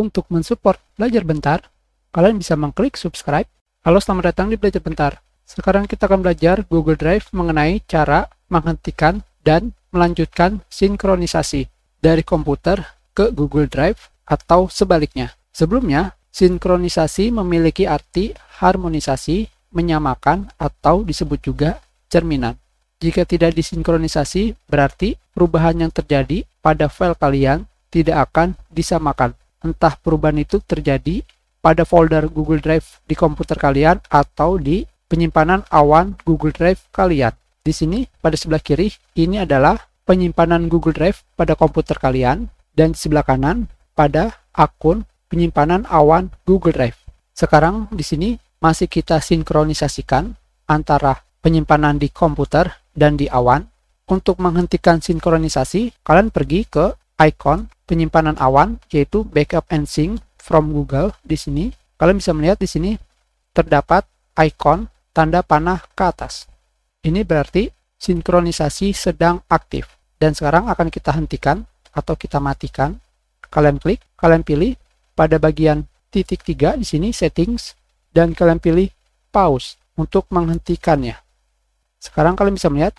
Untuk mensupport Belajar Bentar, kalian bisa mengklik subscribe. Halo, selamat datang di Belajar Bentar. Sekarang kita akan belajar Google Drive mengenai cara menghentikan dan melanjutkan sinkronisasi dari komputer ke Google Drive atau sebaliknya. Sebelumnya, sinkronisasi memiliki arti harmonisasi, menyamakan, atau disebut juga cerminan. Jika tidak disinkronisasi, berarti perubahan yang terjadi pada file kalian tidak akan disamakan entah perubahan itu terjadi pada folder Google Drive di komputer kalian atau di penyimpanan awan Google Drive kalian. Di sini pada sebelah kiri ini adalah penyimpanan Google Drive pada komputer kalian dan di sebelah kanan pada akun penyimpanan awan Google Drive. Sekarang di sini masih kita sinkronisasikan antara penyimpanan di komputer dan di awan. Untuk menghentikan sinkronisasi, kalian pergi ke icon penyimpanan awan yaitu backup and sync from Google di sini. Kalian bisa melihat di sini terdapat icon tanda panah ke atas. Ini berarti sinkronisasi sedang aktif. Dan sekarang akan kita hentikan atau kita matikan. Kalian klik, kalian pilih pada bagian titik tiga di sini settings dan kalian pilih pause untuk menghentikannya. Sekarang kalian bisa melihat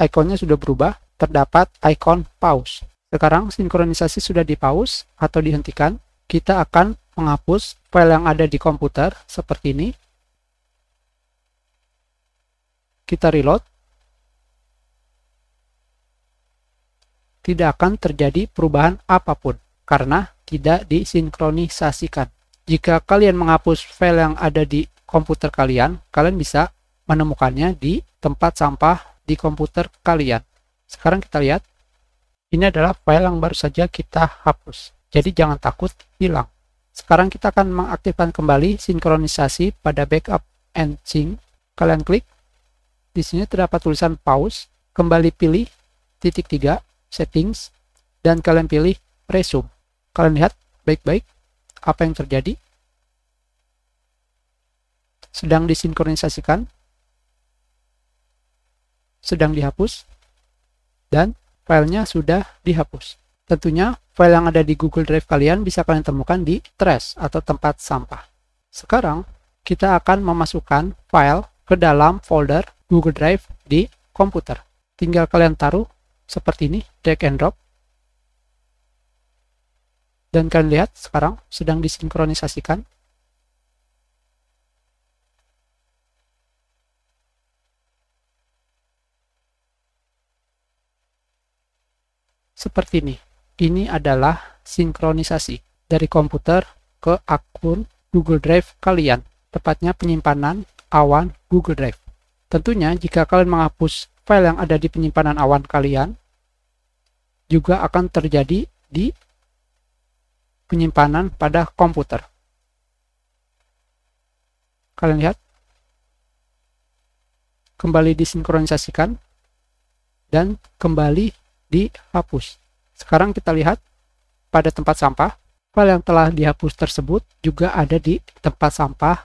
ikonnya sudah berubah, terdapat icon pause. Sekarang sinkronisasi sudah di pause atau dihentikan. Kita akan menghapus file yang ada di komputer seperti ini. Kita reload. Tidak akan terjadi perubahan apapun karena tidak disinkronisasikan. Jika kalian menghapus file yang ada di komputer kalian, kalian bisa menemukannya di tempat sampah di komputer kalian. Sekarang kita lihat ini adalah file yang baru saja kita hapus. Jadi jangan takut hilang. Sekarang kita akan mengaktifkan kembali sinkronisasi pada backup and sync. Kalian klik. Di sini terdapat tulisan pause. Kembali pilih titik tiga settings dan kalian pilih resume. Kalian lihat baik-baik apa yang terjadi. Sedang disinkronisasikan. Sedang dihapus. Dan filenya sudah dihapus. Tentunya file yang ada di Google Drive kalian bisa kalian temukan di trash atau tempat sampah. Sekarang kita akan memasukkan file ke dalam folder Google Drive di komputer. Tinggal kalian taruh seperti ini, drag and drop. Dan kalian lihat sekarang sedang disinkronisasikan seperti ini. Ini adalah sinkronisasi dari komputer ke akun Google Drive kalian, tepatnya penyimpanan awan Google Drive. Tentunya jika kalian menghapus file yang ada di penyimpanan awan kalian, juga akan terjadi di penyimpanan pada komputer. Kalian lihat. Kembali disinkronisasikan dan kembali dihapus. Sekarang kita lihat pada tempat sampah, file yang telah dihapus tersebut juga ada di tempat sampah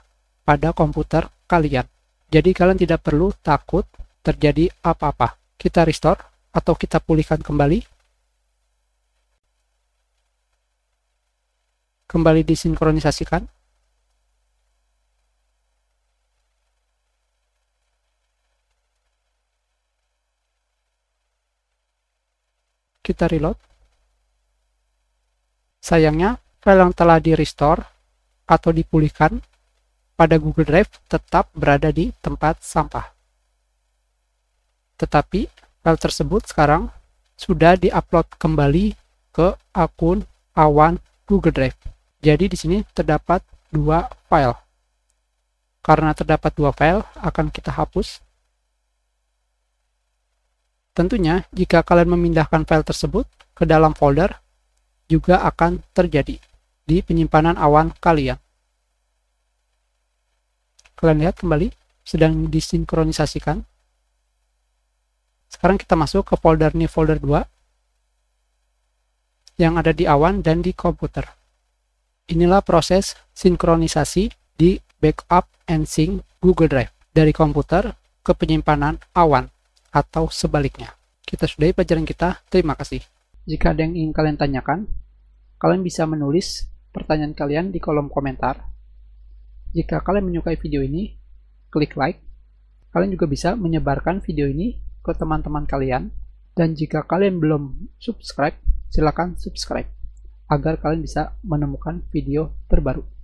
pada komputer kalian. Jadi kalian tidak perlu takut terjadi apa-apa. Kita restore atau kita pulihkan kembali. Kembali disinkronisasikan. kita reload. Sayangnya, file yang telah di-restore atau dipulihkan pada Google Drive tetap berada di tempat sampah. Tetapi, file tersebut sekarang sudah di upload kembali ke akun awan Google Drive. Jadi di sini terdapat dua file. Karena terdapat dua file, akan kita hapus Tentunya, jika kalian memindahkan file tersebut ke dalam folder, juga akan terjadi di penyimpanan awan kalian. Kalian lihat kembali, sedang disinkronisasikan. Sekarang kita masuk ke folder new folder 2 yang ada di awan dan di komputer. Inilah proses sinkronisasi di backup and sync Google Drive dari komputer ke penyimpanan awan atau sebaliknya. Kita sudahi pelajaran kita, terima kasih. Jika ada yang ingin kalian tanyakan, kalian bisa menulis pertanyaan kalian di kolom komentar. Jika kalian menyukai video ini, klik like. Kalian juga bisa menyebarkan video ini ke teman-teman kalian. Dan jika kalian belum subscribe, silakan subscribe agar kalian bisa menemukan video terbaru.